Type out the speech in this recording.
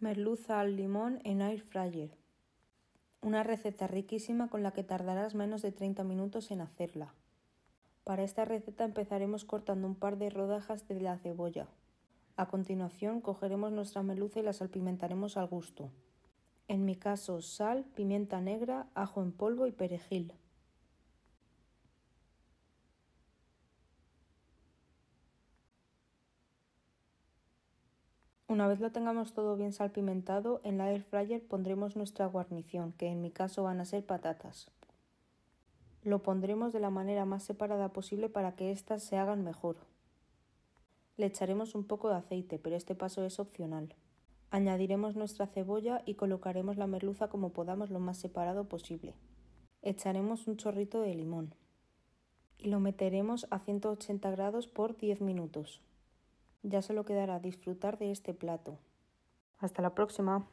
Merluza al limón en air fryer. Una receta riquísima con la que tardarás menos de 30 minutos en hacerla. Para esta receta empezaremos cortando un par de rodajas de la cebolla. A continuación cogeremos nuestra merluza y la salpimentaremos al gusto. En mi caso sal, pimienta negra, ajo en polvo y perejil. Una vez lo tengamos todo bien salpimentado, en la air fryer pondremos nuestra guarnición, que en mi caso van a ser patatas. Lo pondremos de la manera más separada posible para que éstas se hagan mejor. Le echaremos un poco de aceite, pero este paso es opcional. Añadiremos nuestra cebolla y colocaremos la merluza como podamos lo más separado posible. Echaremos un chorrito de limón y lo meteremos a 180 grados por 10 minutos. Ya solo quedará disfrutar de este plato. Hasta la próxima.